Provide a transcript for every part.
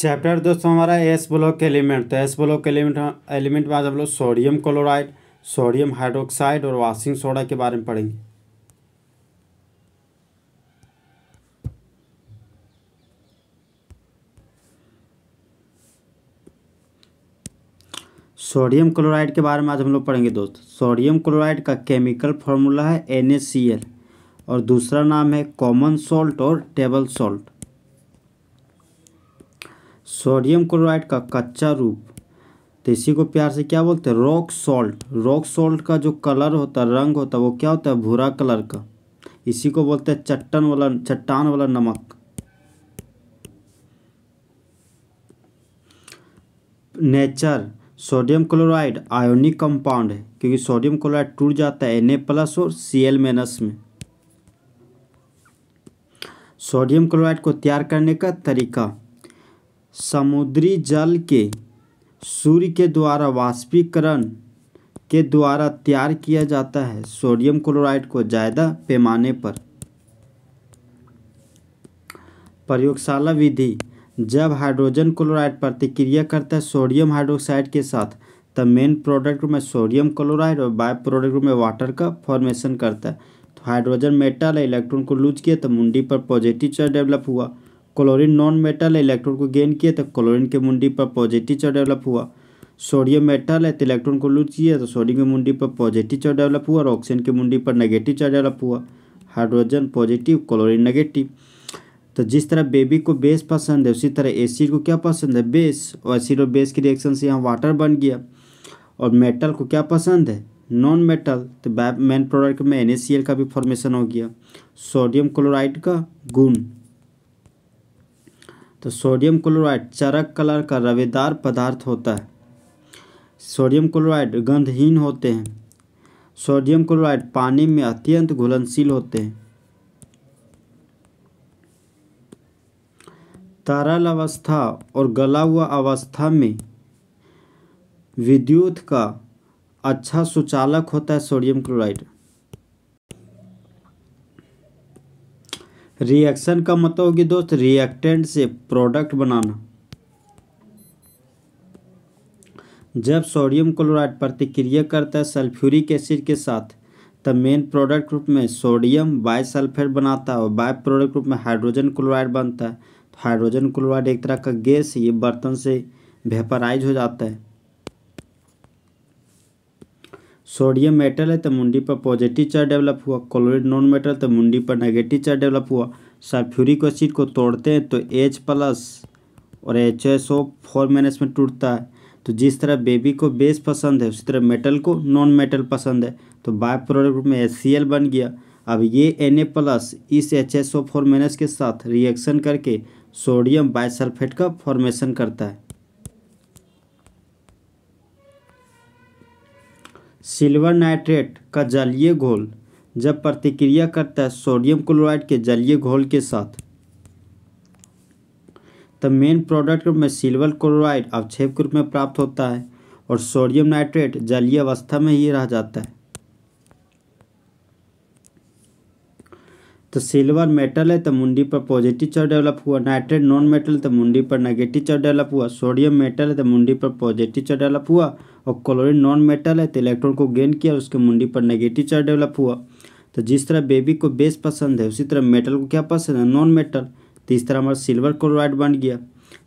chapter दोस्तों हमारा S block के एलिमेंट तो एस ब्लॉक के एलिमेंट एलिमेंट में आज हम लोग सोडियम क्लोराइड सोडियम हाइड्रोक्साइड और वाशिंग सोडा के बारे में पढ़ेंगे सोडियम क्लोराइड के बारे में आज हम लोग पढ़ेंगे दोस्त सोडियम क्लोराइड का केमिकल फॉर्मूला है एन और दूसरा नाम है कॉमन सॉल्ट और टेबल सॉल्ट सोडियम क्लोराइड का कच्चा रूप तो इसी को प्यार से क्या बोलते हैं रॉक सॉल्ट रॉक सॉल्ट का जो कलर होता है रंग होता है वो क्या होता है भूरा कलर का इसी को बोलते हैं चट्टन वाला चट्टान वाला नमक nature sodium chloride ionic compound है क्योंकि सोडियम क्लोराइड टूट जाता है एन प्लस और सी एल माइनस में सोडियम क्लोराइड को तैयार करने का तरीका समुद्री जल के सूर्य के द्वारा वाष्पीकरण के द्वारा तैयार किया जाता है सोडियम क्लोराइड को ज़्यादा पैमाने पर प्रयोगशाला विधि जब हाइड्रोजन क्लोराइड प्रतिक्रिया करता है सोडियम हाइड्रोक्साइड के साथ तब मेन प्रोडक्ट में सोडियम क्लोराइड और बाय प्रोडक्ट में वाटर का फॉर्मेशन करता है तो हाइड्रोजन मेटल इलेक्ट्रॉन को लूज किया तो मुंडी पर पॉजिटिव चार्ज डेवलप हुआ क्लोरीन नॉन मेटल है इलेक्ट्रॉन को गेन किया तो क्लोरीन के मुंडी पर पॉजिटिव चार्ज डेवलप हुआ सोडियम मेटल है तो इलेक्ट्रॉन को लूज किया तो सोडियम की मुंडी पर पॉजिटिव चार्ज डेवलप हुआ और ऑक्सीजन की मुंडी पर नेगेटिव चार्ज डेवलप हुआ हाइड्रोजन पॉजिटिव क्लोरीन नेगेटिव तो जिस तरह बेबी को बेस पसंद है उसी तरह एसिड को क्या पसंद है बेस और एसिड और बेस की रिएक्शन से यहाँ वाटर बन गया और मेटल को क्या पसंद है नॉन मेटल तो मेन प्रोडक्ट में एन का भी फॉर्मेशन हो गया सोडियम क्लोराइड का गुण तो सोडियम क्लोराइड चरक कलर का रवेदार पदार्थ होता है सोडियम क्लोराइड गंधहीन होते हैं सोडियम क्लोराइड पानी में अत्यंत घुलनशील होते हैं तरल अवस्था और गला हुआ अवस्था में विद्युत का अच्छा सुचालक होता है सोडियम क्लोराइड रिएक्शन का मतलब होगी दोस्त रिएक्टेंट से प्रोडक्ट बनाना जब सोडियम क्लोराइड प्रतिक्रिया करता है सल्फ्यूरिक एसिड के साथ तब मेन प्रोडक्ट रूप में सोडियम बाई सल्फेट बनाता है और बाय प्रोडक्ट रूप में हाइड्रोजन क्लोराइड बनता है तो हाइड्रोजन क्लोराइड एक तरह का गैस ये बर्तन से वेपराइज हो जाता है सोडियम मेटल है तो मुंडी पर पॉजिटिव चार्ज डेवलप हुआ क्लोरिड नॉन मेटल तो मुंडी पर नेगेटिव चार्ज डेवलप हुआ सल्फ्यूरिक एसिड को तोड़ते हैं तो एच प्लस और H S O four minus में टूटता है तो जिस तरह बेबी को बेस पसंद है उसी तरह मेटल को नॉन मेटल पसंद है तो बाय प्रोडक्ट में एच सी एल बन गया अब ये एन ए प्लस इस H S O four minus के साथ रिएक्शन करके सोडियम बायसल्फेट का फॉर्मेशन करता है सिल्वर नाइट्रेट का जलीय घोल जब प्रतिक्रिया करता है सोडियम क्लोराइड के जलीय घोल के साथ तो मेन प्रोडक्ट में सिल्वर क्लोराइड अवक्षेप के रूप में प्राप्त होता है और सोडियम नाइट्रेट जलीय अवस्था में ही रह जाता है तो सिल्वर मेटल है तो मुंडी पर पॉजिटिव चार्ज डेवलप हुआ नाइट्रेट नॉन मेटल तो मुंडी पर नेगेटिव चार्ज डेवलप हुआ सोडियम मेटल है तो मुंडी पर पॉजिटिव चार्ज डेवलप हुआ और क्लोरीन नॉन मेटल है तो इलेक्ट्रॉन को गेन किया उसके मुंडी पर नेगेटिव चार्ज डेवलप हुआ तो जिस तरह बेबी को बेस पसंद है उसी तरह मेटल को क्या पसंद है नॉन मेटल तो इस तरह हमारा सिल्वर क्लोराइड बन गया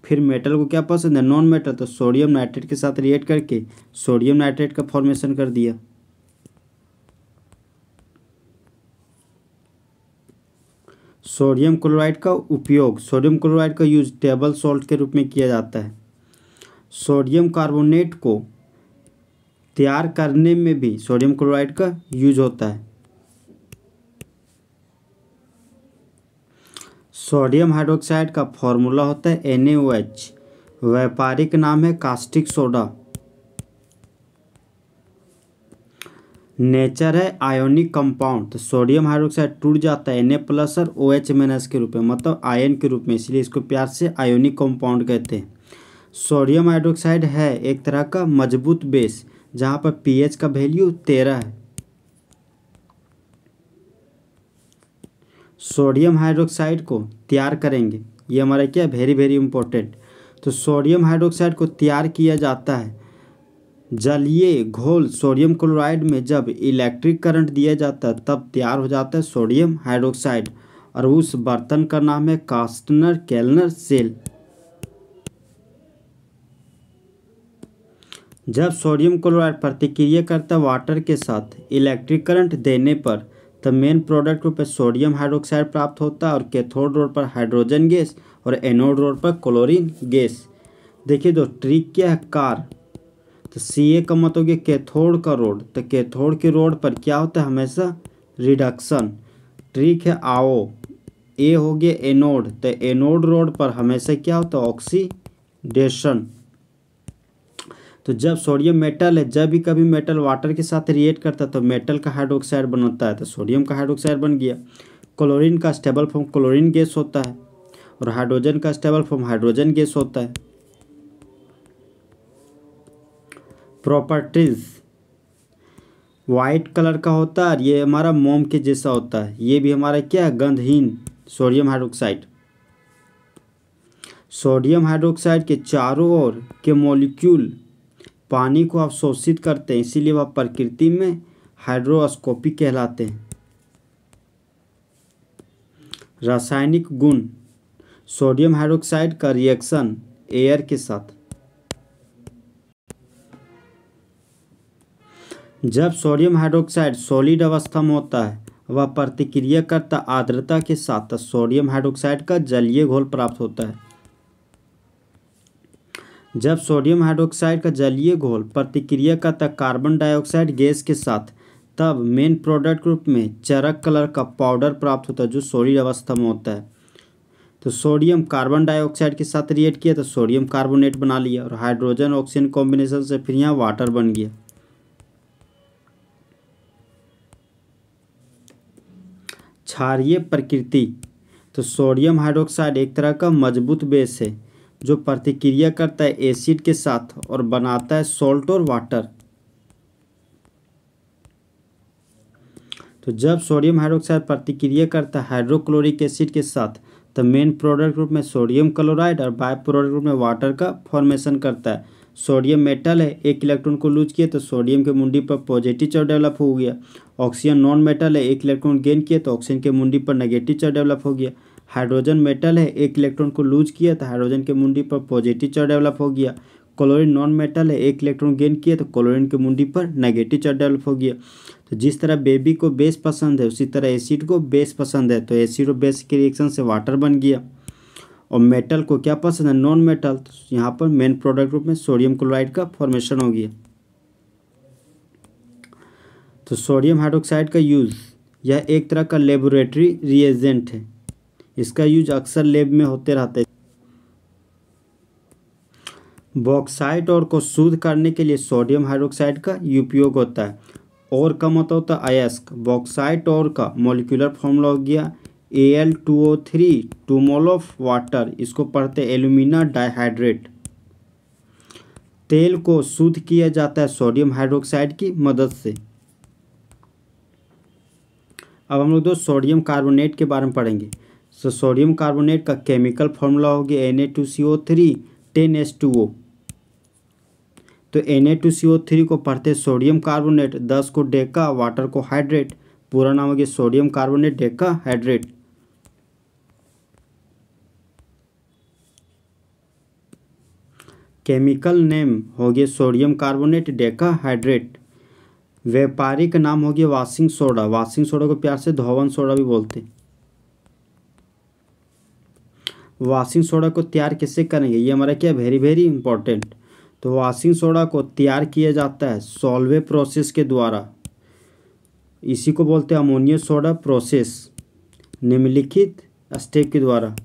फिर मेटल को क्या पसंद है नॉन मेटल तो सोडियम नाइट्रेट के साथ रिएक्ट करके सोडियम नाइट्रेट का फॉर्मेशन कर दिया सोडियम क्लोराइड का उपयोग सोडियम क्लोराइड का यूज टेबल सॉल्ट के रूप में किया जाता है सोडियम कार्बोनेट को तैयार करने में भी सोडियम क्लोराइड का यूज होता है सोडियम हाइड्रोक्साइड का फॉर्मूला होता है एन व्यापारिक नाम है कास्टिक सोडा नेचर है आयोनिक कंपाउंड तो सोडियम हाइड्रोक्साइड टूट जाता है एन प्लस और ओ एच माइनस के रूप में मतलब आयन के रूप में इसलिए इसको प्यार से आयोनिक कंपाउंड कहते हैं सोडियम हाइड्रोक्साइड है एक तरह का मजबूत बेस जहाँ पर पीएच का वैल्यू तेरह है सोडियम हाइड्रोक्साइड को तैयार करेंगे ये हमारा क्या वेरी वेरी इंपॉर्टेंट तो सोडियम हाइड्रोक्साइड को तैयार किया जाता है जलीय घोल सोडियम क्लोराइड में जब इलेक्ट्रिक करंट दिया जाता है तब तैयार हो जाता है सोडियम हाइड्रोक्साइड और उस बर्तन का नाम है कास्टनर कैलनर सेल जब सोडियम क्लोराइड प्रतिक्रिया करता है वाटर के साथ इलेक्ट्रिक करंट देने पर तो मेन प्रोडक्ट रूप में सोडियम हाइड्रोक्साइड प्राप्त होता है और कैथोड रोड पर हाइड्रोजन गैस और एनोड रोड पर क्लोरीन गैस देखिए जो ट्रिक क्या है कार तो सी ए का मत हो गया कैथोड का रोड तो कैथोड के रोड पर क्या होता है हमेशा रिडक्शन ठीक है आओ ए हो गया एनोड तो एनोड रोड पर हमेशा क्या होता है ऑक्सीडेशन तो जब सोडियम मेटल है जब भी कभी मेटल वाटर के साथ रिएक्ट करता है तो मेटल का हाइड्रोक्साइड बनता है तो सोडियम का हाइड्रोक्साइड बन गया क्लोरीन का स्टेबल फॉर्म क्लोरीन गैस होता है और हाइड्रोजन का स्टेबल फॉर्म हाइड्रोजन गैस होता है प्रॉपर्टीज़ वाइट कलर का होता है ये हमारा मोम के जैसा होता है ये भी हमारा क्या है गंधहीन सोडियम हाइड्रोक्साइड सोडियम हाइड्रोक्साइड के चारों ओर के मॉलिक्यूल पानी को अवशोषित करते हैं इसीलिए वह प्रकृति में हाइड्रोस्कोपी कहलाते हैं रासायनिक गुण सोडियम हाइड्रोक्साइड का रिएक्शन एयर के साथ जब सोडियम हाइड्रोक्साइड सॉलिड अवस्था में होता है वह प्रतिक्रिया करता आर्द्रता के साथ सोडियम हाइड्रोक्साइड का जलीय घोल प्राप्त होता है जब सोडियम हाइड्रोक्साइड का जलीय घोल प्रतिक्रिया करता कार्बन डाइऑक्साइड गैस के साथ तब मेन प्रोडक्ट रूप में चरक कलर का पाउडर प्राप्त होता है जो सोलिड अवस्था में होता है तो सोडियम कार्बन डाइऑक्साइड के साथ रिएक्ट किया तो सोडियम कार्बोनेट बना लिया और हाइड्रोजन ऑक्सीजन कॉम्बिनेशन से फिर यहाँ वाटर बन गया क्षारीय प्रकृति तो सोडियम हाइड्रोक्साइड एक तरह का मजबूत बेस है जो प्रतिक्रिया करता है एसिड के साथ और बनाता है सॉल्ट और वाटर तो जब सोडियम हाइड्रोक्साइड प्रतिक्रिया करता है हाइड्रोक्लोरिक एसिड के साथ तो मेन प्रोडक्ट रूप में सोडियम क्लोराइड और बाय प्रोडक्ट रूप में वाटर का फॉर्मेशन करता है सोडियम मेटल है एक इलेक्ट्रॉन को लूज किया तो सोडियम के मुंडी पर पॉजिटिव चार्ज डेवलप हो गया ऑक्सीजन नॉन मेटल है एक इलेक्ट्रॉन गेन किया तो ऑक्सीजन के मुंडी पर नेगेटिव चार्ज डेवलप हो गया हाइड्रोजन मेटल है एक इलेक्ट्रॉन को लूज किया तो हाइड्रोजन के मुंडी पर पॉजिटिव चार्ज डेवलप हो गया क्लोरीन नॉन मेटल है एक इलेक्ट्रॉन गेन किया तो क्लोरीन के मुंडी पर नेगेटिव चार्ज डेवलप हो गया तो जिस तरह बेबी को बेस पसंद है उसी तरह एसिड को बेस पसंद है तो एसिड और बेस के रिएक्शन से वाटर बन गया और मेटल को क्या पसंद है नॉन मेटल तो यहाँ पर मेन प्रोडक्ट रूप में सोडियम क्लोराइड का फॉर्मेशन होगी तो सोडियम हाइड्रोक्साइड का यूज़ यह एक तरह का लेबोरेटरी रिएजेंट है इसका यूज अक्सर लेब में होते रहते हैं बॉक्साइट और को शुद्ध करने के लिए सोडियम हाइड्रोक्साइड का उपयोग होता है और कम होता होता है अयस्क बॉक्साइट और का मोलिकुलर फॉर्मूला हो गया A L two O three two mole of water इसको पढ़ते एल्यूमिना डाइहाइड्रेट तेल को शुद्ध किया जाता है सोडियम हाइड्रोक्साइड की मदद से अब हम लोग दो सोडियम कार्बोनेट के बारे में पढ़ेंगे सो so, सोडियम कार्बोनेट का केमिकल फॉर्मूला होगी N A two C O three ten S two O तो N A two C O three को पढ़ते सोडियम कार्बोनेट दस को डेका वाटर को हाइड्रेट पूरा नाम हो गया sodium carbonate decahydrate chemical name गया सोडियम कार्बोनेट डेकाहाइड्रेट व्यापारिक नाम होगी वाशिंग सोडा वाशिंग सोडा को प्यार से धोवन सोडा भी बोलते हैं वाशिंग सोडा को तैयार कैसे करेंगे ये हमारा क्या वेरी वेरी इंपॉर्टेंट तो वाशिंग सोडा को तैयार किया जाता है सॉल्वे प्रोसेस के द्वारा इसी को बोलते हैं अमोनियम सोडा प्रोसेस निम्नलिखित स्टेप के द्वारा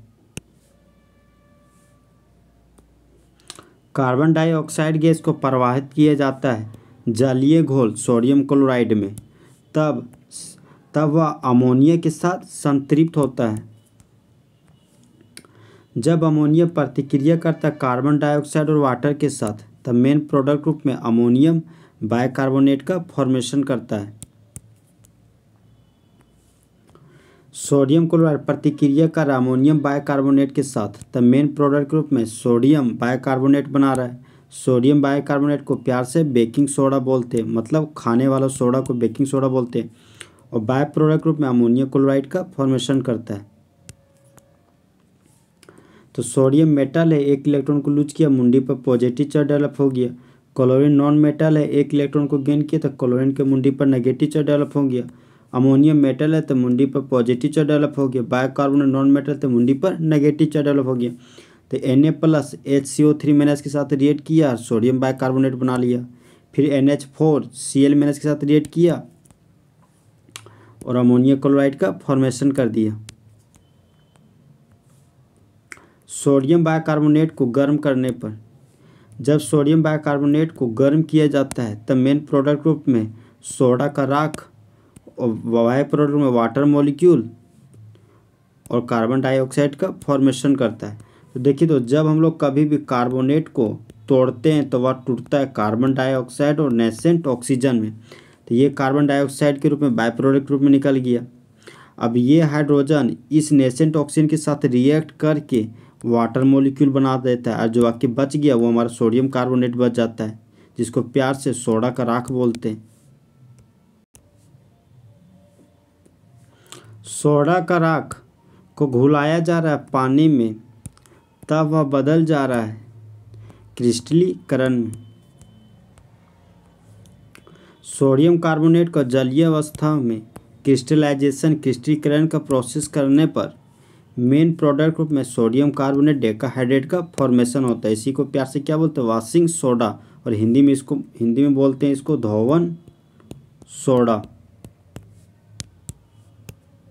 कार्बन डाइऑक्साइड गैस को प्रवाहित किया जाता है जलीय घोल सोडियम क्लोराइड में तब तब वह अमोनिया के साथ संतृप्त होता है जब अमोनिया प्रतिक्रिया करता है कार्बन डाइऑक्साइड और वाटर के साथ तब मेन प्रोडक्ट रूप में अमोनियम बाइकार्बोनेट का फॉर्मेशन करता है सोडियम क्लोराइड प्रतिक्रिया कर रहा अमोनियम बायोकार्बोनेट के साथ तो मेन प्रोडक्ट के रूप में सोडियम बायोकार्बोनेट बना रहा है सोडियम बायोकार्बोनेट को प्यार से बेकिंग सोडा बोलते हैं मतलब खाने वाला सोडा को बेकिंग सोडा बोलते हैं और बाय प्रोडक्ट रूप में अमोनियम क्लोराइड का फॉर्मेशन करता है तो सोडियम मेटल है एक इलेक्ट्रॉन को लूज किया मुंडी पर पॉजिटिव चार्ज डेवलप हो गया क्लोरीन नॉन मेटल है एक इलेक्ट्रॉन को गेन किया तो क्लोरीन के मुंडी पर नेगेटिव चार्ज डेवलप हो गया अमोनियम मेटल है तो मुंडी पर पॉजिटिव चार्ज डेवलप हो गया बायोकार्बोनेट नॉन मेटल तो मुंडी पर नेगेटिव चार्ज डेवलप हो गया तो N A plus H C O three मैंने के साथ रिएक्ट किया और सोडियम कार्बोनेट बना लिया फिर N H four C L मैंने के साथ रिएक्ट किया और अमोनिया क्लोराइड का फॉर्मेशन कर दिया सोडियम कार्बोनेट को गर्म करने पर जब सोडियम कार्बोनेट को गर्म किया जाता है तब मेन प्रोडक्ट रूप में सोडा का राख वाई प्रोडक्ट में वाटर मॉलिक्यूल और कार्बन डाइऑक्साइड का फॉर्मेशन करता है तो देखिए तो जब हम लोग कभी भी कार्बोनेट को तोड़ते हैं तो वह टूटता है कार्बन डाइऑक्साइड और नेसेंट ऑक्सीजन में तो ये कार्बन डाइऑक्साइड के रूप में बाय प्रोडक्ट रूप में निकल गया अब ये हाइड्रोजन इस नेसेंट ऑक्सीजन के साथ रिएक्ट करके वाटर मॉलिक्यूल बना देता है और जो बाकी बच गया वो हमारा सोडियम कार्बोनेट बच जाता है जिसको प्यार से सोडा का राख बोलते हैं सोडा का राख को घुलाया जा रहा है पानी में तब वह बदल जा रहा है क्रिस्टलीकरण में सोडियम कार्बोनेट को जलीय अवस्था में क्रिस्टलाइजेशन क्रिस्टलीकरण का प्रोसेस करने पर मेन प्रोडक्ट रूप में सोडियम कार्बोनेट डेकाहाइड्रेट का फॉर्मेशन होता है इसी को प्यार से क्या बोलते हैं वाशिंग सोडा और हिंदी में इसको हिंदी में बोलते हैं इसको धोवन सोडा